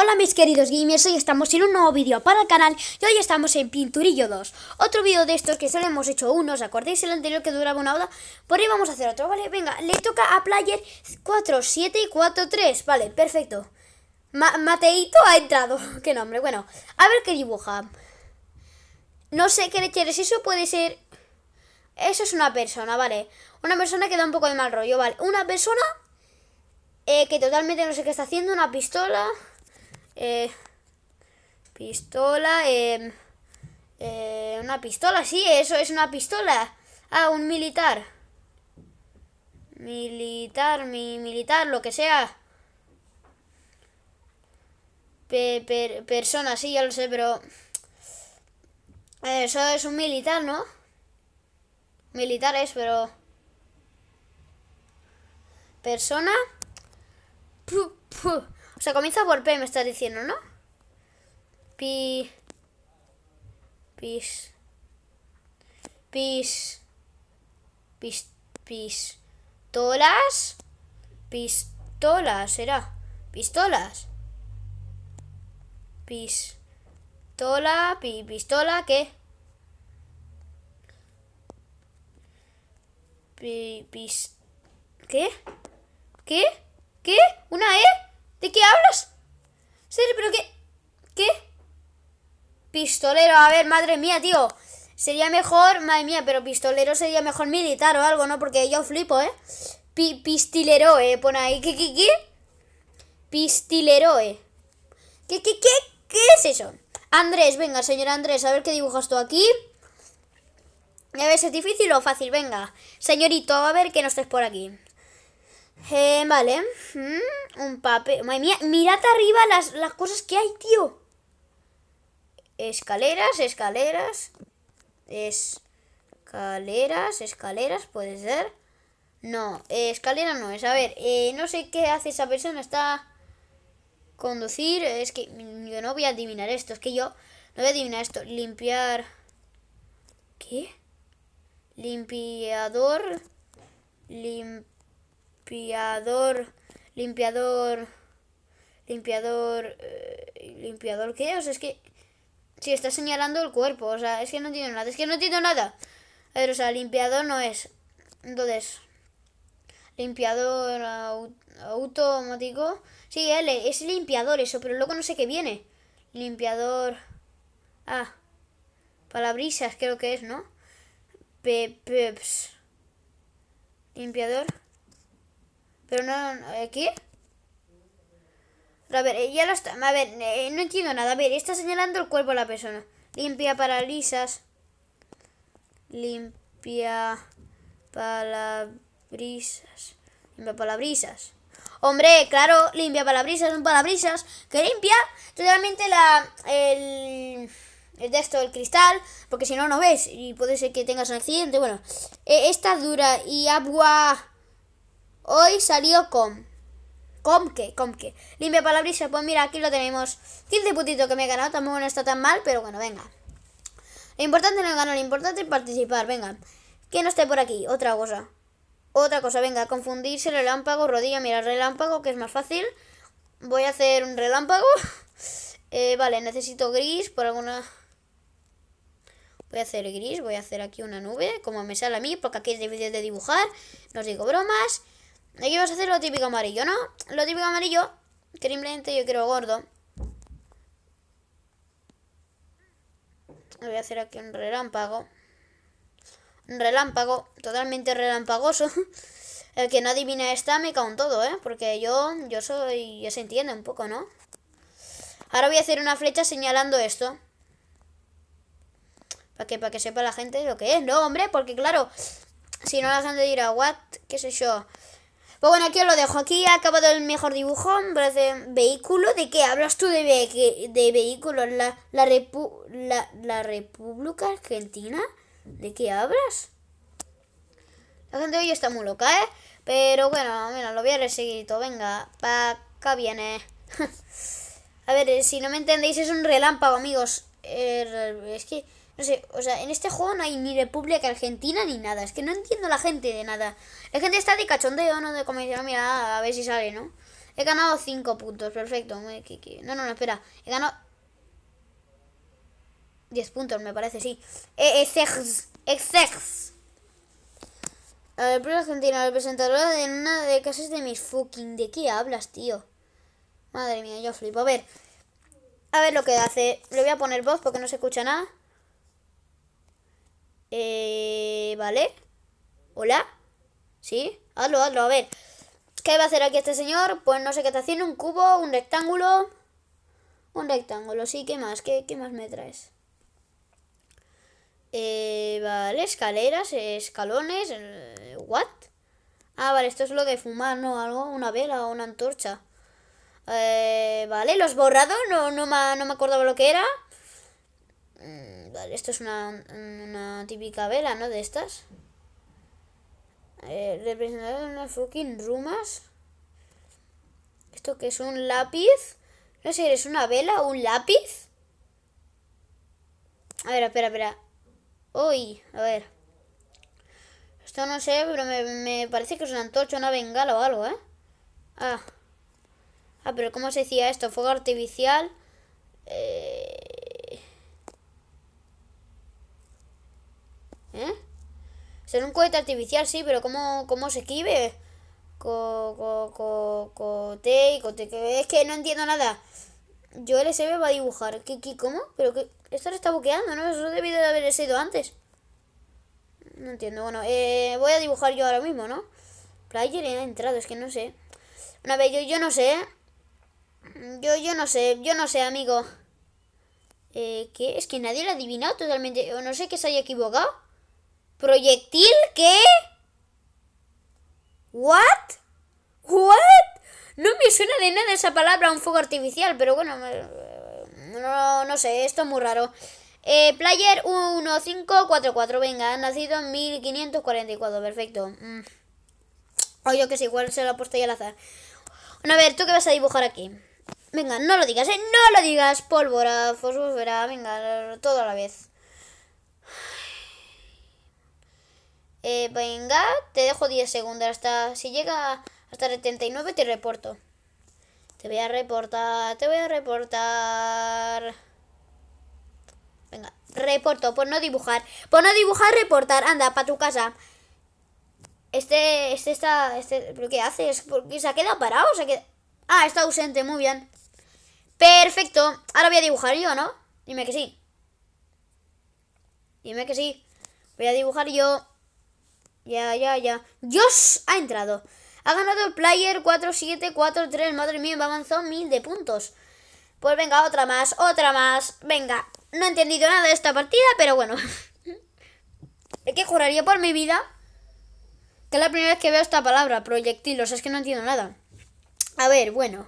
Hola mis queridos gamers, hoy estamos en un nuevo vídeo para el canal y hoy estamos en Pinturillo 2 Otro vídeo de estos que solo hemos hecho uno, ¿os acordáis el anterior que duraba una hora? Por ahí vamos a hacer otro, ¿vale? Venga, le toca a Player 4743, vale, perfecto Mateito ha entrado, qué nombre, bueno, a ver qué dibuja No sé qué le quieres, eso puede ser... Eso es una persona, ¿vale? Una persona que da un poco de mal rollo, ¿vale? Una persona eh, que totalmente no sé qué está haciendo, una pistola... Eh, pistola, em, eh, una pistola, sí, eso es una pistola. Ah, un militar. Militar, mi, militar, lo que sea. Pe, persona, sí, ya lo sé, pero... Eh, eso es un militar, ¿no? Militar es, pero... Persona... O sea, comienza por P, me estás diciendo, ¿no? Pi... Pis... Pis... Pis... Pistolas... Pistolas, será. Pistolas. Pistola... Pi, pistola, ¿qué? Pi, pis... ¿Qué? ¿Qué? ¿Qué? ¿Una E? ¿De qué hablas? Serio, pero qué... ¿Qué? Pistolero, a ver, madre mía, tío. Sería mejor, madre mía, pero pistolero sería mejor militar o algo, ¿no? Porque yo flipo, ¿eh? pistilero, ¿eh? Pon ahí, ¿qué, qué, qué? Pistilero, ¿eh? ¿Qué, qué, qué? ¿Qué es eso? Andrés, venga, señor Andrés, a ver qué dibujas tú aquí. A ver, ¿es difícil o fácil? Venga, señorito, a ver que no estés por aquí. Eh, vale. Mm, un papel. Madre mía, mirad arriba las, cosas que hay, tío. Escaleras, escaleras. Escaleras, escaleras, puede ser. No, eh, escalera no es. A ver, eh, no sé qué hace esa persona. Está conducir. Es que yo no voy a adivinar esto. Es que yo no voy a adivinar esto. Limpiar. ¿Qué? Limpiador. Limpiador limpiador, limpiador, limpiador, eh, limpiador, ¿qué? O sea, es que... Sí, está señalando el cuerpo, o sea, es que no tiene nada, es que no tiene nada. A ver, o sea, limpiador no es. Entonces, limpiador automático. Sí, L, es limpiador eso, pero luego no sé qué viene. Limpiador... Ah, palabrisas creo que es, ¿no? peps. Limpiador. Pero no... ¿Aquí? A ver, eh, ya lo está... A ver, eh, no entiendo nada. A ver, está señalando el cuerpo a la persona. Limpia paralisas. Limpia palabrisas. Limpia palabrisas. Hombre, claro, limpia palabrisas, un palabrisas que limpia totalmente la, el, el texto del cristal, porque si no, no ves y puede ser que tengas un accidente. Bueno, eh, esta dura y agua Hoy salió con... ¿Com qué? ¿Com qué? Limpia palabrilla. Pues mira, aquí lo tenemos. 15 putito que me he ganado. Tampoco no está tan mal, pero bueno, venga. Lo importante no es ganar, lo importante es participar. Venga. ¿Quién no esté por aquí? Otra cosa. Otra cosa, venga. Confundirse, relámpago, rodilla. Mira, relámpago, que es más fácil. Voy a hacer un relámpago. Eh, vale, necesito gris por alguna... Voy a hacer gris, voy a hacer aquí una nube, como me sale a mí, porque aquí es difícil de dibujar. No os digo bromas. Aquí vas a hacer lo típico amarillo, ¿no? Lo típico amarillo, que simplemente yo quiero gordo. Voy a hacer aquí un relámpago. Un relámpago, totalmente relámpagoso. El que no adivina esta me cago en todo, ¿eh? Porque yo, yo soy... Ya se entiende un poco, ¿no? Ahora voy a hacer una flecha señalando esto. Para que, para que sepa la gente lo que es, ¿no, hombre? Porque claro, si no la gente dirá, ¿what? ¿Qué sé yo? Pues bueno, aquí os lo dejo. Aquí ha acabado el mejor dibujo, hombre, de vehículo. ¿De qué hablas tú de, de vehículos? La, la, la, República Argentina? ¿De qué hablas? La gente hoy está muy loca, ¿eh? Pero bueno, mira, lo voy a leer Venga, para acá viene. a ver, eh, si no me entendéis, es un relámpago, amigos. Eh, es que... No sé, o sea, en este juego no hay ni República Argentina ni nada. Es que no entiendo la gente de nada. La gente está de cachondeo, ¿no? De como mira, a ver si sale, ¿no? He ganado 5 puntos, perfecto. No, no, no, espera. He ganado 10 puntos, me parece, sí. Exex. Exex. El Argentina argentino, el presentador de una de casas de mis fucking. ¿De qué hablas, tío? Madre mía, yo flipo. A ver. A ver lo que hace. Le voy a poner voz porque no se escucha nada. Eh, ¿Vale? ¿Hola? ¿Sí? Hazlo, hazlo, a ver. ¿Qué va a hacer aquí este señor? Pues no sé qué está haciendo. Un cubo, un rectángulo. Un rectángulo, sí. ¿Qué más? ¿Qué, más me traes? Eh, vale, escaleras, escalones. Eh, ¿What? Ah, vale, esto es lo de fumar, ¿no? Algo, una vela o una antorcha. Eh, vale, los borrados, no, no, me, no acordaba lo que era. Mm, Vale, esto es una, típica vela, ¿no? De estas. Eh, representado en unas fucking rumas. ¿Esto que es un lápiz? No sé, ¿es una vela o un lápiz? A ver, espera, espera. Uy, a ver. Esto no sé, pero me, me parece que es un antorcha, una bengala o algo, ¿eh? Ah. Ah, pero ¿cómo se decía esto? Fuego artificial. Eh, ¿Eh? ser un cohete artificial, sí, pero ¿cómo, cómo se escribe? Co, co, co, te co que es que no entiendo nada. Yo LSB va a dibujar. ¿Qué, qué, cómo ¿Pero que Esto lo está bloqueando, ¿no? Eso debido de haber sido antes. No entiendo. Bueno, eh, voy a dibujar yo ahora mismo, ¿no? Player ha entrado, es que no sé. Una vez, yo, yo no sé. ¿eh? Yo, yo no sé, yo no sé, amigo. Eh, ¿Qué? Es que nadie lo ha adivinado totalmente. O no sé que se haya equivocado. ¿Proyectil qué? ¿What? ¿What? No me suena de nada esa palabra, un fuego artificial, pero bueno, no, no sé, esto es muy raro. Eh, player 1544, venga, ha nacido en 1544, perfecto. Mm. yo que sé, igual se lo ha puesto ya al azar. a ver, ¿tú qué vas a dibujar aquí? Venga, no lo digas, ¿eh? No lo digas. Pólvora, fosfera, venga, todo a la vez. Eh, venga, te dejo 10 segundos. Hasta si llega hasta 79 te reporto. Te voy a reportar, te voy a reportar. Venga, reporto, por no dibujar. Por no dibujar, reportar. Anda, para tu casa. Este, este está, este, lo que hace es, porque se ha quedado parado, Ah, está ausente, muy bien. Perfecto, ahora voy a dibujar yo, ¿no? Dime que sí. Dime que sí. Voy a dibujar yo. Ya, ya, ya. Dios ha entrado. Ha ganado el player 4743. Madre mía, me ha avanzado mil de puntos. Pues venga, otra más, otra más. Venga, no he entendido nada de esta partida, pero bueno. es que juraría por mi vida que es la primera vez que veo esta palabra, proyectilos. Es que no entiendo nada. A ver, bueno.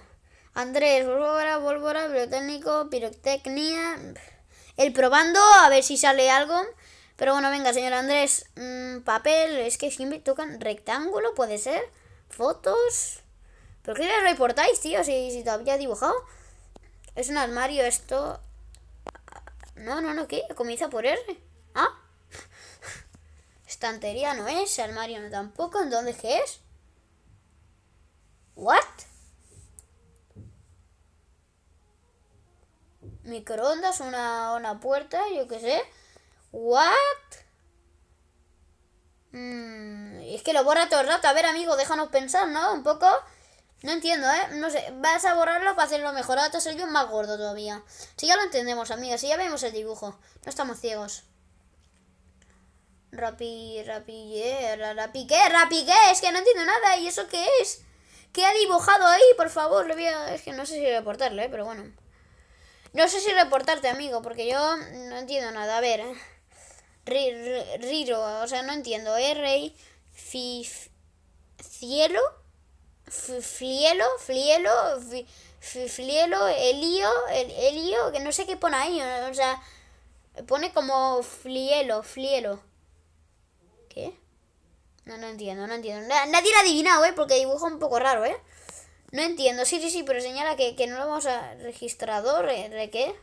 Andrés, volvora, volvora, biotécnico, Pirotecnia. El probando, a ver si sale algo. Pero bueno, venga, señor Andrés. Mm, papel, es que siempre tocan rectángulo, puede ser. Fotos. ¿pero qué les reportáis, tío? Si, si todavía he dibujado. Es un armario esto. No, no, no, ¿qué? Comienza por R. Ah. Estantería no es, armario no tampoco. ¿En dónde es es? ¿What? Microondas, una, una puerta, yo qué sé. ¿What? Mm, es que lo borra todo el rato. A ver, amigo, déjanos pensar, ¿no? Un poco. No entiendo, ¿eh? No sé. Vas a borrarlo para hacerlo mejor. Ahora te salió más gordo todavía. Si ya lo entendemos, amiga. Si ya vemos el dibujo. No estamos ciegos. Rapi, rapi, yeah, rapi, Rapi, Es que no entiendo nada. ¿Y eso qué es? ¿Qué ha dibujado ahí? Por favor, lo voy a... Es que no sé si reportarle, ¿eh? pero bueno. No sé si reportarte, amigo, porque yo no entiendo nada. A ver, ¿eh? Riro, o sea, no entiendo. R, Fif, Cielo, Flielo, Flielo, Flielo, Elío, Elío, que no sé qué pone ahí, o sea, pone como Flielo, Flielo. ¿Qué? No, no entiendo, no entiendo. Nadie lo ha adivinado, ¿eh? Porque dibuja un poco raro, ¿eh? No entiendo, sí, sí, sí, pero señala que, que no lo vamos a registrador, ¿re, ¿eh? qué?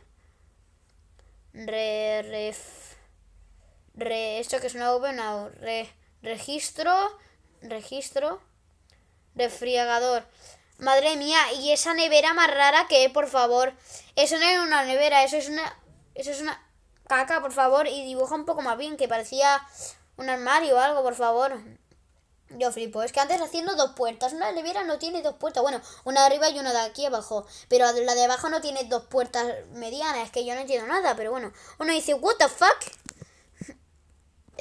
Re, ref re, esto que es una V, una re, registro, registro, refrigerador. Madre mía, y esa nevera más rara que, por favor. Eso no es una nevera, eso es una. Eso es una caca, por favor. Y dibuja un poco más bien, que parecía un armario o algo, por favor. Yo flipo, es que antes haciendo dos puertas. Una nevera no tiene dos puertas. Bueno, una de arriba y una de aquí abajo. Pero la de abajo no tiene dos puertas medianas. Es que yo no entiendo nada, pero bueno. Uno dice, ¿What the fuck?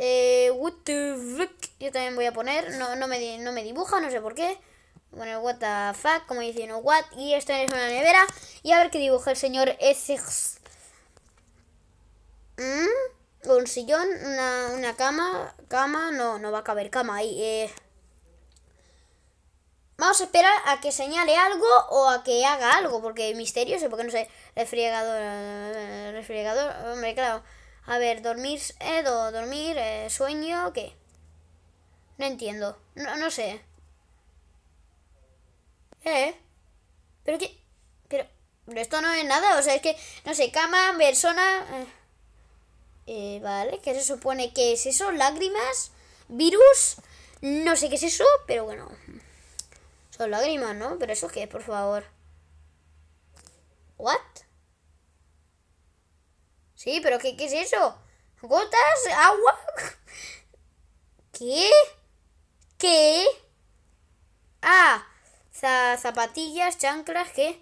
Eh, what the fuck. Yo también voy a poner. No, me, dibuja, no sé por qué. Bueno, what the fuck, como dice what. Y esto es una nevera. Y a ver qué dibuja el señor ese. Con mm, Un sillón, una, una cama. Cama, no, no va a caber cama ahí. Eh. Vamos a esperar a que señale algo o a que haga algo, porque misterioso, porque no sé, refrigerador refrigerador hombre, claro, a ver, dormir, eh, dormir, eh, sueño, ¿qué? No entiendo. No, no sé. ¿Eh? ¿Pero qué? Pero, esto no es nada. O sea, es que, no sé, cama, persona... Eh. eh, vale, ¿qué se supone que es eso? ¿Lágrimas? ¿Virus? No sé qué es eso, pero bueno. Son lágrimas, ¿no? Pero eso qué, por favor. ¿What? Sí, pero ¿qué, qué es eso? ¿Gotas? ¿Agua? ¿Qué? ¿Qué? Ah, zapatillas, chanclas, ¿qué?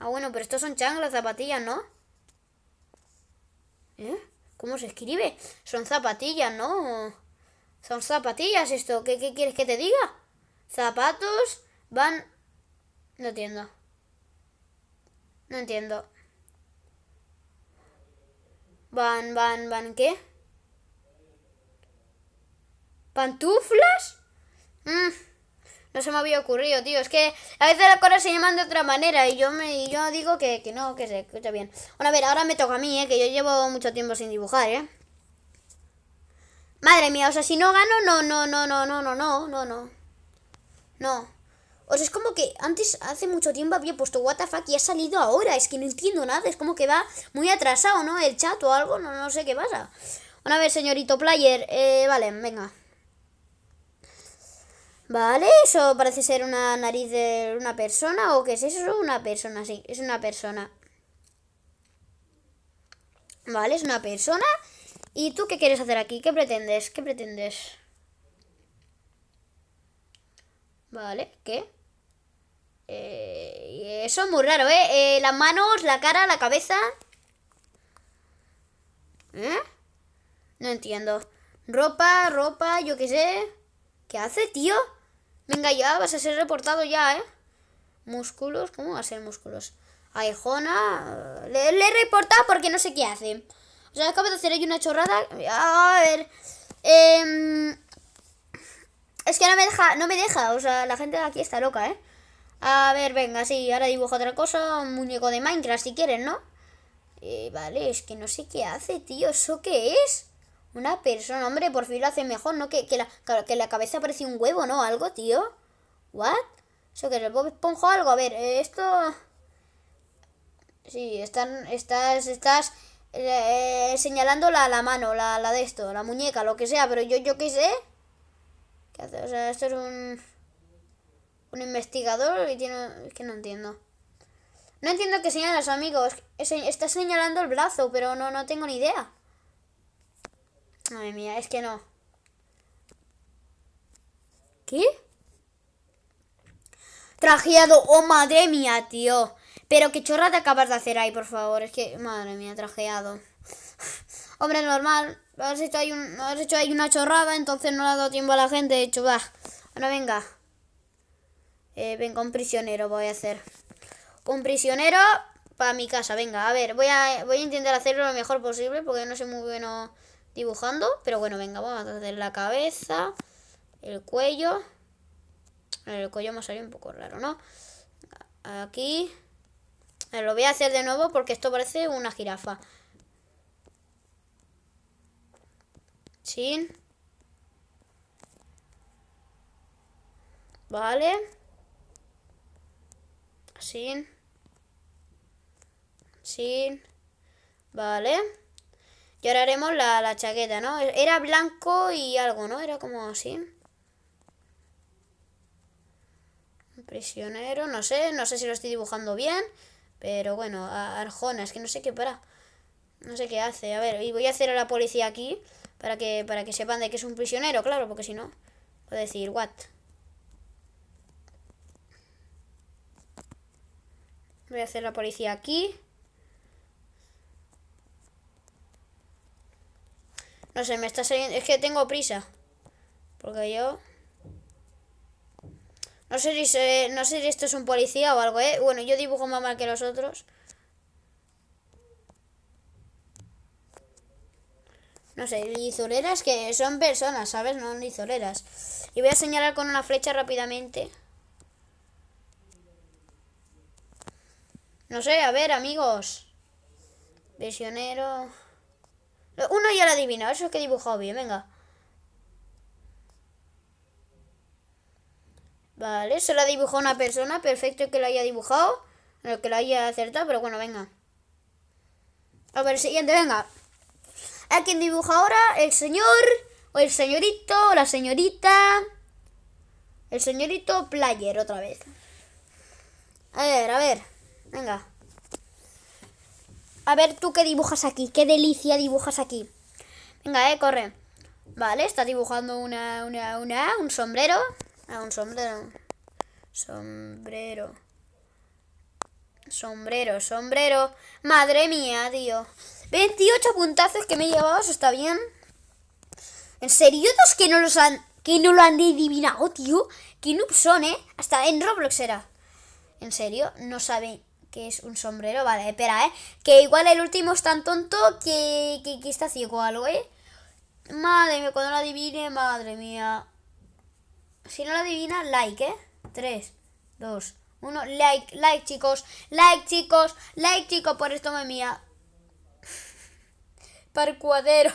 Ah, bueno, pero estos son chanclas, zapatillas, ¿no? ¿Eh? ¿Cómo se escribe? Son zapatillas, ¿no? Son zapatillas esto. qué quieres que te diga? Zapatos van... No entiendo. No entiendo. Van, van, van, ¿qué? ¿Pantuflas? Mm, no se me había ocurrido, tío. Es que a veces las cosas se llaman de otra manera y yo me yo digo que, que, no, que se escucha bien. Bueno, a ver, ahora me toca a mí, ¿eh? Que yo llevo mucho tiempo sin dibujar, ¿eh? Madre mía, o sea, si no gano, no, no, no, no, no, no, no, no, no. No. O sea, es como que antes, hace mucho tiempo, había puesto WTF y ha salido ahora. Es que no entiendo nada. Es como que va muy atrasado, ¿no? El chat o algo. No, no sé qué pasa. Bueno, a ver, señorito player. Eh, vale, venga. Vale, eso parece ser una nariz de una persona. ¿O qué es eso? Una persona, sí. Es una persona. Vale, es una persona. ¿Y tú qué quieres hacer aquí? ¿Qué pretendes? ¿Qué pretendes? Vale, ¿qué? Eh, eso es muy raro, ¿eh? ¿eh? Las manos, la cara, la cabeza. ¿Eh? No entiendo. Ropa, ropa, yo qué sé. ¿Qué hace, tío? Venga, ya vas a ser reportado ya, ¿eh? Músculos, ¿cómo va a ser músculos? Aejona eh, Le, le he reportado porque no sé qué hace. O sea, acabo de hacer ahí una chorrada. A ver. Em, es que no me deja, no me deja. O sea, la gente de aquí está loca, ¿eh? A ver, venga, sí, ahora dibujo otra cosa, un muñeco de Minecraft si quieres, ¿no? Eh, vale, es que no sé qué hace, tío, ¿eso qué es? Una persona, hombre, por fin lo hace mejor, ¿no? Que, que, la, cabeza parece un huevo, ¿no? Algo, tío. ¿What? ¿Eso que es el Bob Esponja algo? A ver, eh, esto... Sí, están, estás, estás eh, señalando la, la mano, la, la de esto, la muñeca, lo que sea, pero yo, yo qué sé. ¿Qué hace? O sea, esto es un un investigador y tiene... Es que no entiendo. No entiendo qué señalas amigos. Está señalando el brazo, pero no, no tengo ni idea. Madre mía, es que no. ¿Qué? Trajeado, oh madre mía, tío. Pero qué chorrada te acabas de hacer ahí, por favor. Es que, madre mía, trajeado. Hombre, normal. Has hecho has hecho ahí una chorrada, entonces no le ha dado tiempo a la gente. De hecho, va. Ahora venga. Eh, venga, un prisionero voy a hacer. Un prisionero para mi casa. Venga, a ver, voy a, voy a intentar hacerlo lo mejor posible porque no soy muy bueno dibujando. Pero bueno, venga, vamos a hacer la cabeza, el cuello. El cuello me ha salido un poco raro, ¿no? Aquí. Lo voy a hacer de nuevo porque esto parece una jirafa. Chin. Vale sin, sin, vale. Y ahora haremos la, chaqueta, ¿no? Era blanco y algo, ¿no? Era como así. Un prisionero, no sé, no sé si lo estoy dibujando bien, pero bueno, Arjona, es que no sé qué para. No sé qué hace. A ver, y voy a hacer a la policía aquí para que, para que sepan de que es un prisionero, claro, porque si no, voy a decir, what. Voy a hacer la policía aquí. No sé, me está saliendo... Es que tengo prisa. Porque yo... No sé si, no sé esto es un policía o algo, ¿eh? Bueno, yo dibujo más mal que los otros. No sé, lizoleras que son personas, ¿sabes? No lizoleras. Y voy a señalar con una flecha rápidamente. No sé, a ver, amigos. Visionero. Uno ya lo adivina, eso es que he dibujado bien, venga. Vale, se lo ha dibujado una persona, perfecto que lo haya dibujado, que lo haya acertado, pero bueno, venga. A ver, siguiente, venga. ¿A quién dibuja ahora? El señor, o el señorito, o la señorita. El señorito player, otra vez. A ver, a ver. Venga. A ver tú qué dibujas aquí. Qué delicia dibujas aquí. Venga, eh, corre. Vale, está dibujando una, una, una, un sombrero. Ah, un sombrero. Sombrero. Sombrero, sombrero. Madre mía, tío. 28 puntazos que me he llevado, eso está bien. ¿En serio? ¿Dos que no los han. que no lo han adivinado, tío? ¿Qué noobs son, eh? Hasta en Roblox era. ¿En serio? No saben que es un sombrero. Vale, espera, ¿eh? Que igual el último es tan tonto que, que, está ciego algo, ¿eh? Madre mía, cuando lo adivine, madre mía. Si no lo adivina, like, ¿eh? 3, 2, 1, like, like, chicos. Like, chicos. Like, chicos, por esto me mía. Parcuadero.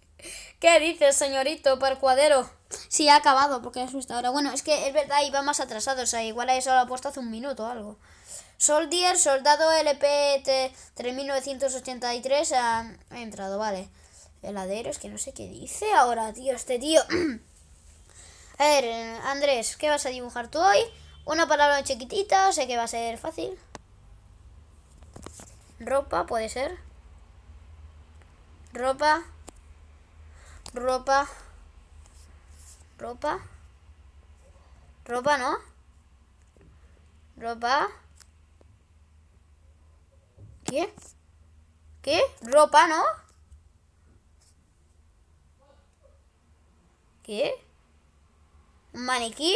¿Qué dices, señorito parcuadero? Sí, ha acabado porque es justo ahora. Bueno, es que es verdad, iba más atrasado. O sea, igual a eso lo ha puesto hace un minuto o algo. Soldier, soldado lpt 3983 ha entrado, vale. Heladero, es que no sé qué dice ahora, tío, este tío. a ver, Andrés, ¿qué vas a dibujar tú hoy? Una palabra chiquitita, sé que va a ser fácil. Ropa, puede ser. Ropa. Ropa. Ropa. Ropa, ¿no? Ropa. ¿Qué? ¿Qué? ¿Ropa, no? ¿Qué? maniquí?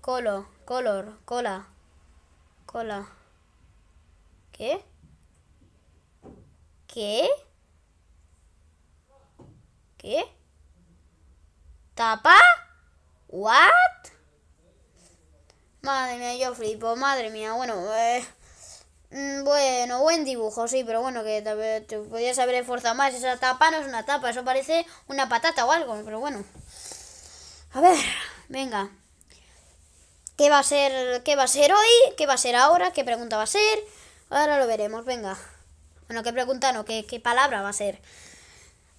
Colo, color, cola, cola. ¿Qué? ¿Qué? ¿Qué? ¿Tapa? ¿What? Madre mía, yo flipo, madre mía, bueno, eh. Mm, bueno, buen dibujo, sí, pero bueno, que te, te podías haber esforzado más. Esa tapa no es una tapa, eso parece una patata o algo, pero bueno. A ver, venga. ¿Qué va a ser, qué va a ser hoy? ¿Qué va a ser ahora? ¿Qué pregunta va a ser? Ahora lo veremos, venga. Bueno, qué pregunta no, qué, qué palabra va a ser.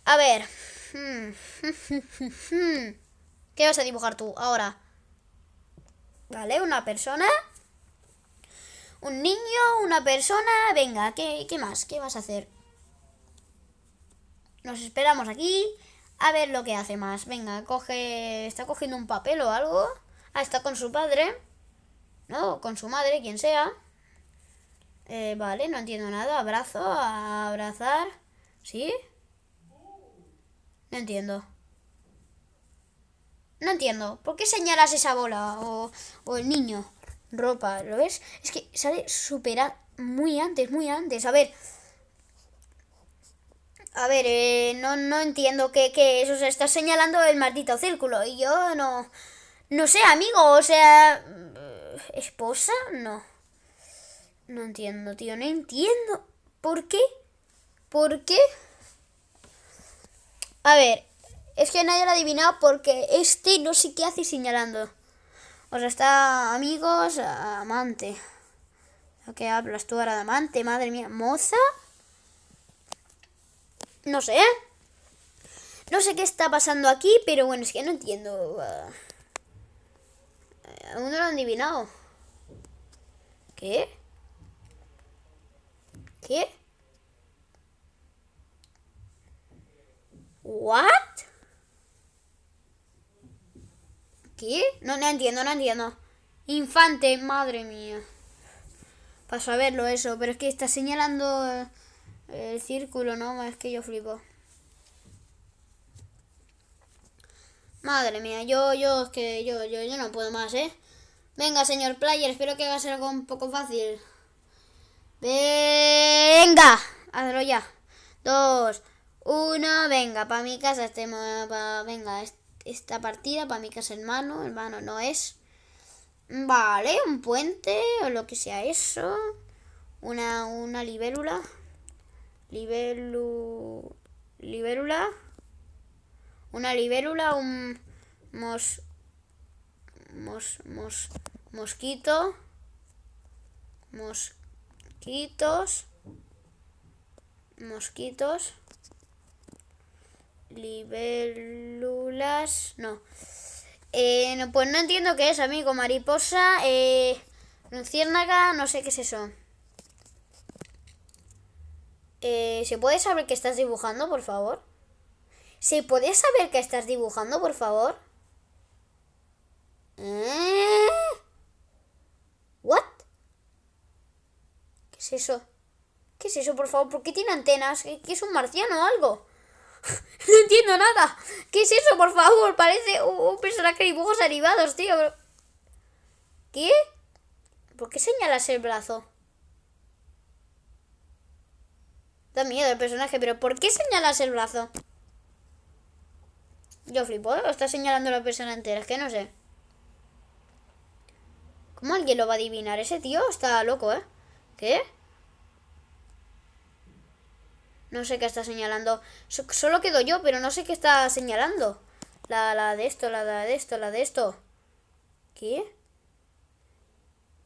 A ver. Hmm. ¿Qué vas a dibujar tú ahora? Vale, una persona. Un niño, una persona. Venga, ¿qué, más? ¿Qué vas a hacer? Nos esperamos aquí. A ver lo que hace más. Venga, coge. Está cogiendo un papel o algo. Ah, está con su padre. No, con su madre, quien sea. Eh, vale, no entiendo nada. Abrazo, abrazar. ¿Sí? No entiendo. No entiendo. ¿Por qué señalas esa bola o, o el niño? ropa, ¿lo ves? Es que sale superar muy antes, muy antes. A ver. A ver, eh, no, no entiendo que, que eso se está señalando el maldito círculo. Y yo no. No sé, amigo, o sea. ¿Esposa? No. No entiendo, tío, no entiendo. ¿Por qué? ¿Por qué? A ver, es que nadie lo ha adivinado porque este no sé qué hace señalando. O pues está amigos, amante. lo qué hablas tú ahora de amante? Madre mía, moza. No sé. No sé qué está pasando aquí, pero bueno, es que no entiendo. Eh, aún no lo han adivinado. ¿Qué? ¿Qué? ¿What? ¿Qué? No, no entiendo, no entiendo. Infante, madre mía. Para saberlo eso, pero es que está señalando eh, el, círculo, ¿no? Es que yo flipo. Madre mía, yo, yo, es que yo, yo, yo no puedo más, ¿eh? Venga, señor player, espero que ser algo un poco fácil. Venga, hazlo ya. Dos, uno, venga, para mi casa este mapa, venga, este esta partida. Para mí que es hermano. Hermano no es. Vale, un puente o lo que sea eso. Una, una libélula. Libelu... Libélula. Una libélula, un mos... Mos... Mos... Mosquito. Mosquitos. Mosquitos libélulas, no. Eh, no, pues no entiendo qué es, amigo. Mariposa, eh, luciérnaga, no sé qué es eso. Eh, ¿Se puede saber qué estás dibujando, por favor? ¿Se puede saber qué estás dibujando, por favor? ¿Eh? ¿What? ¿Qué es eso? ¿Qué es eso, por favor? ¿Por qué tiene antenas? que es un marciano o algo? No entiendo nada. ¿Qué es eso, por favor? Parece un, personaje de dibujos animados, tío. ¿Qué? ¿Por qué señalas el brazo? Da miedo el personaje, pero ¿por qué señalas el brazo? Yo flipo, ¿eh? está señalando la persona entera? Es que no sé. ¿Cómo alguien lo va a adivinar? Ese tío está loco, ¿eh? ¿Qué? No sé qué está señalando. solo quedo yo, pero no sé qué está señalando. La, la de esto, la, de esto, la de esto. ¿Qué?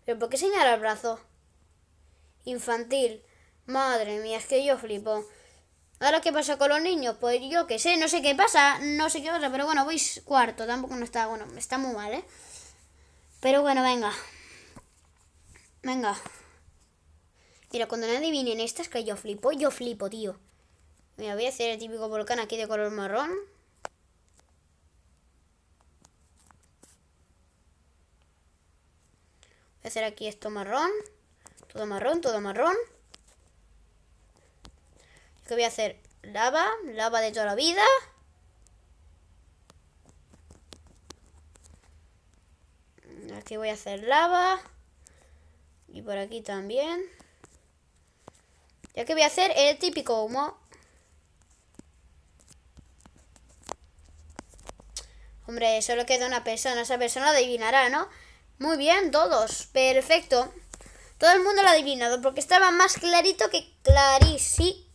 ¿Pero por qué señala el brazo? Infantil. Madre mía, es que yo flipo. Ahora, ¿qué pasa con los niños? Pues yo qué sé, no sé qué pasa, no sé qué pasa, pero bueno, voy cuarto, tampoco no está, bueno, está muy mal, ¿eh? Pero bueno, venga. Venga. Mira, cuando nadie viene en estas que yo flipo, yo flipo, tío. Mira, voy a hacer el típico volcán aquí de color marrón. Voy a hacer aquí esto marrón. Todo marrón, todo marrón. Que voy a hacer lava, lava de toda la vida. Aquí voy a hacer lava. Y por aquí también. Ya que voy a hacer el típico humo. Hombre, solo queda una persona. Esa persona adivinará, ¿no? Muy bien, todos. Perfecto. Todo el mundo lo ha adivinado porque estaba más clarito que clarísimo.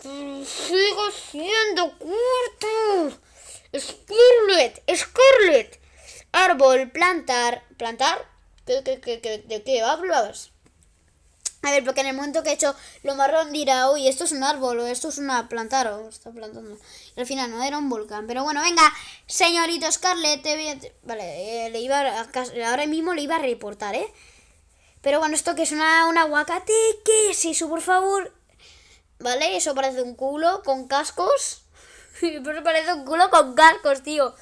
Sigo siendo corto. Scarlet, Scarlet. Árbol, plantar, plantar, de qué hablas? A ver, porque en el momento que he hecho lo marrón dirá, uy, esto es un árbol, o esto es una planta, o está plantando. al final no, era un volcán. Pero bueno, venga, señorito Scarlett, te Vale, eh, le iba ahora mismo le iba a reportar, ¿eh? Pero bueno, esto que es una, un aguacate, ¿qué es eso, por favor? Vale, eso parece un culo con cascos. Pero parece un culo con cascos, tío.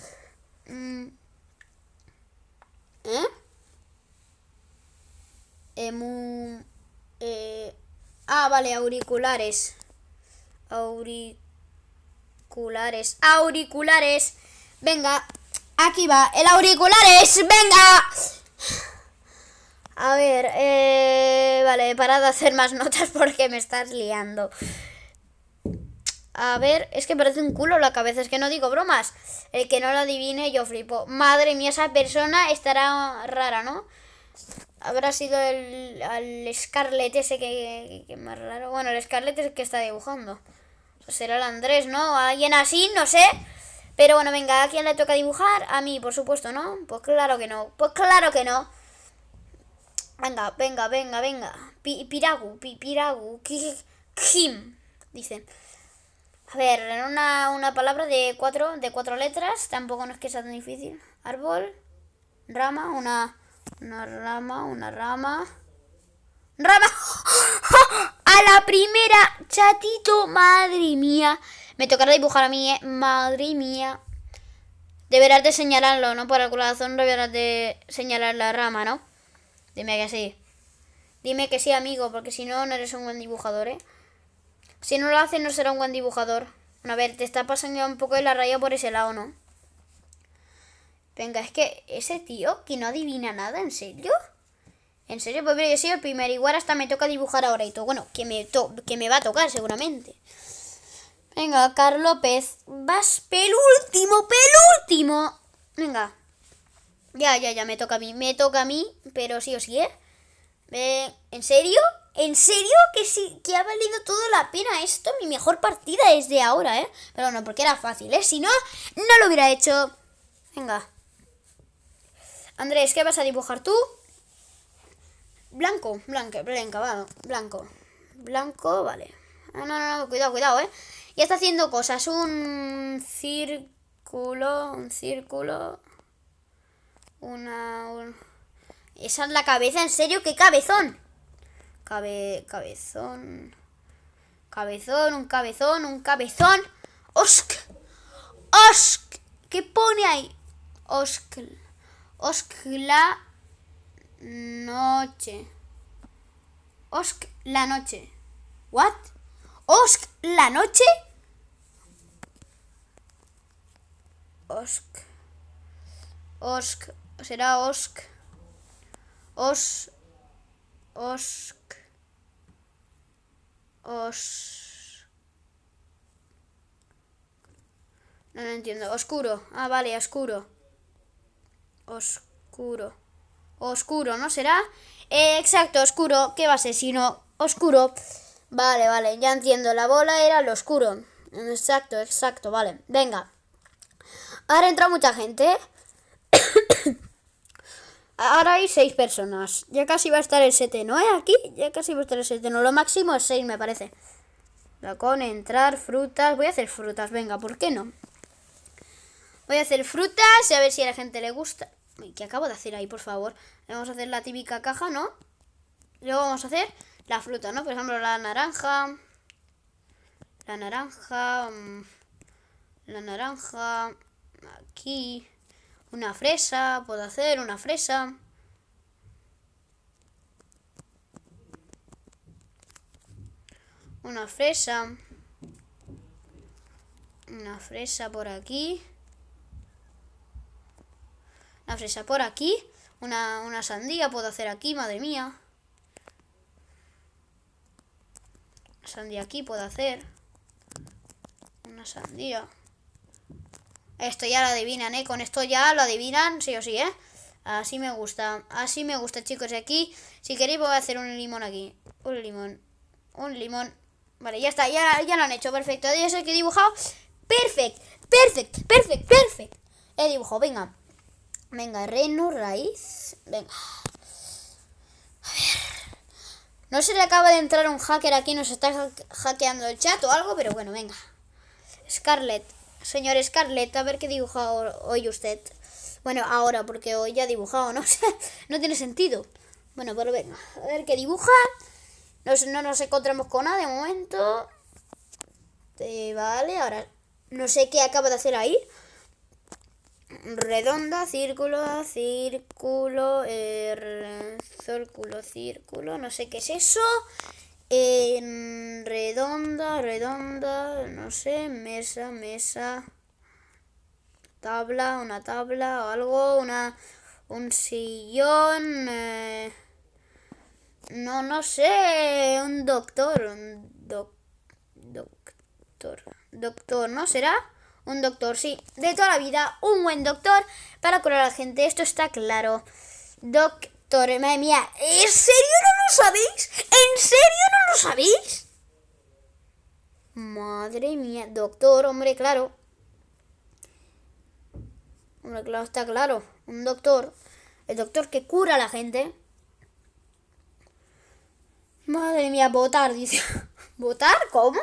Mm. ¿Eh? Eh, ah, vale, auriculares. Auriculares. Auriculares. Venga, aquí va. El auriculares. Venga. A ver, eh, vale, he parado de hacer más notas porque me estás liando. A ver, es que parece un culo la cabeza, es que no digo bromas. El que no lo adivine, yo flipo. Madre mía, esa persona estará rara, ¿no? habrá sido el al Scarlet ese que, más raro. Bueno, el Scarlet es el que está dibujando. será pues el Andrés, ¿no? Alguien así, no sé. Pero bueno, venga, ¿a quién le toca dibujar? A mí, por supuesto, ¿no? Pues claro que no. Pues claro que no. Venga, venga, venga, venga. piragu, pi piragu, Kim, dice. A ver, una, una, palabra de cuatro, de cuatro letras, tampoco no es que sea tan difícil. Árbol, rama, una una rama, una rama. ¡Rama! ¡Ah! ¡A la primera! ¡Chatito! ¡Madre mía! Me tocará dibujar a mí, ¿eh? ¡Madre mía! Deberás de señalarlo, ¿no? Por el corazón deberás de señalar la rama, ¿no? Dime que sí. Dime que sí, amigo, porque si no, no eres un buen dibujador, ¿eh? Si no lo haces, no será un buen dibujador. a ver, te está pasando un poco de la raya por ese lado, ¿no? Venga, es que ese tío que no adivina nada, ¿en serio? ¿En serio? Pues yo soy el primer, Igual hasta me toca dibujar ahora y todo. Bueno, que me, que me va a tocar seguramente. Venga, Carlos López. Vas pelúltimo, pelúltimo. Venga. Ya, ya, ya, me toca a mí. Me toca a mí, pero sí o sí, ¿eh? en serio? ¿En serio que sí? Que ha valido toda la pena esto. Mi mejor partida es de ahora, ¿eh? Pero no, porque era fácil, ¿eh? Si no, no lo hubiera hecho. Venga. Andrés, ¿qué vas a dibujar tú? Blanco, blanco, blanca, va, blanco. Blanco, vale. Ah, no, no, no, cuidado, cuidado, ¿eh? Ya está haciendo cosas. Un círculo, un círculo. Una... Esa es la cabeza, en serio, qué cabezón. Cabe... Cabezón. Cabezón, un cabezón, un cabezón. ¡Osk! ¡Osk! ¿Qué pone ahí? ¡Osk! Osk la noche. Osk la noche. What? Osk la noche? Osk. Osk. Será Osk. Os. Osk. Os. No lo entiendo. Oscuro. Ah, vale, oscuro. Oscuro. Oscuro, ¿no será? Eh, exacto, oscuro. ¿Qué va a ser no oscuro? Vale, vale, ya entiendo. La bola era el oscuro. Exacto, exacto, vale. Venga. Ahora entra mucha gente. Ahora hay seis personas. Ya casi va a estar el 7, ¿no? ¿Eh? Aquí ya casi va a estar el 7. No, lo máximo es seis, me parece. Con entrar, frutas. Voy a hacer frutas, venga, ¿por qué no? Voy a hacer frutas y a ver si a la gente le gusta. ¿Qué acabo de hacer ahí, por favor? Vamos a hacer la típica caja, ¿no? Luego vamos a hacer la fruta, ¿no? Por ejemplo, la naranja. La naranja. Mm, la naranja. Aquí. Una fresa. Puedo hacer una fresa. Una fresa. Una fresa por aquí. Una fresa por aquí. Una, sandía puedo hacer aquí, madre mía. Sandía aquí puedo hacer. Una sandía. Esto ya lo adivinan, ¿eh? Con esto ya lo adivinan, sí o sí, ¿eh? Así me gusta. Así me gusta, chicos. Aquí, si queréis, voy a hacer un limón aquí. Un limón. Un limón. Vale, ya está. Ya, ya lo han hecho. Perfecto. Ya eso que he dibujado. ¡Perfecto! ¡Perfecto! Perfect. Perfect. Perfect. He dibujado. Venga. Venga, reno, raíz. Venga. A ver. No se le acaba de entrar un hacker aquí, nos está hackeando el chat o algo, pero bueno, venga. Scarlett. Señor Scarlett, a ver qué dibuja hoy usted. Bueno, ahora, porque hoy ya ha dibujado, ¿no? no tiene sentido. Bueno, pero pues venga, a ver qué dibuja. no nos encontramos con nada de momento. Eh, vale, ahora no sé qué acaba de hacer ahí redonda, círculo, círculo, er, círculo, círculo, no sé qué es eso. redonda, redonda, no sé, mesa, mesa, tabla, una tabla o algo, una, un sillón, eh, no, no sé, un doctor, un doctor, doctor, ¿no será? Un doctor, sí. De toda la vida, un buen doctor para curar a la gente. Esto está claro. Doctor, madre mía. ¿En serio no lo sabéis? ¿En serio no lo sabéis? Madre mía. Doctor, hombre, claro. Hombre, claro, está claro. Un doctor. El doctor que cura a la gente. Madre mía, votar, dice. ¿Votar? ¿Cómo?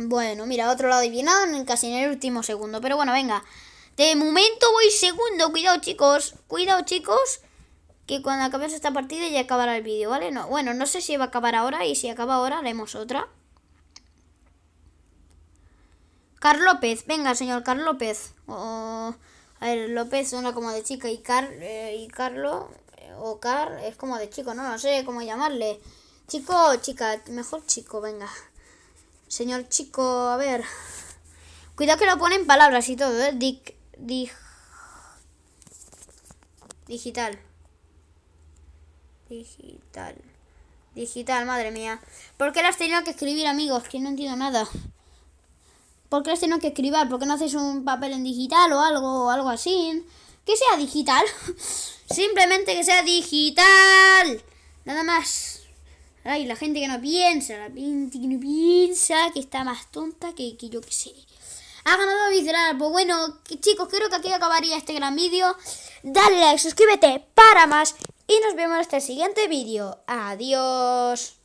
Bueno, mira, otro y bien casi en el último segundo. Pero bueno, venga. De momento voy segundo. Cuidado, chicos. Cuidado, chicos. Que cuando acabemos esta partida ya acabará el vídeo, ¿vale? No, bueno, no sé si va a acabar ahora. Y si acaba ahora, haremos otra. Carl López. Venga, señor Carl López. Oh, a ver, López suena como de chica. Y, Car, eh, y Carlo eh, o Car es como de chico, no, no sé cómo llamarle. Chico o chica, mejor chico, venga. Señor chico, a ver. Cuidado que lo ponen palabras y todo, ¿eh? Dic, dig, digital. Digital. Digital, madre mía. ¿Por qué las tengo que escribir, amigos? Que no entiendo nada. ¿Por qué las tengo que escribir? ¿Por qué no haces un papel en digital o algo, o algo así? Que sea digital. Simplemente que sea digital. Nada más. Ay, la gente que no piensa, la gente que no piensa, que está más tonta que, yo que sé. Ha ah, ganado Visceral. Pues bueno, chicos, creo que aquí acabaría este gran vídeo. Dale like, suscríbete para más y nos vemos hasta el siguiente vídeo. Adiós.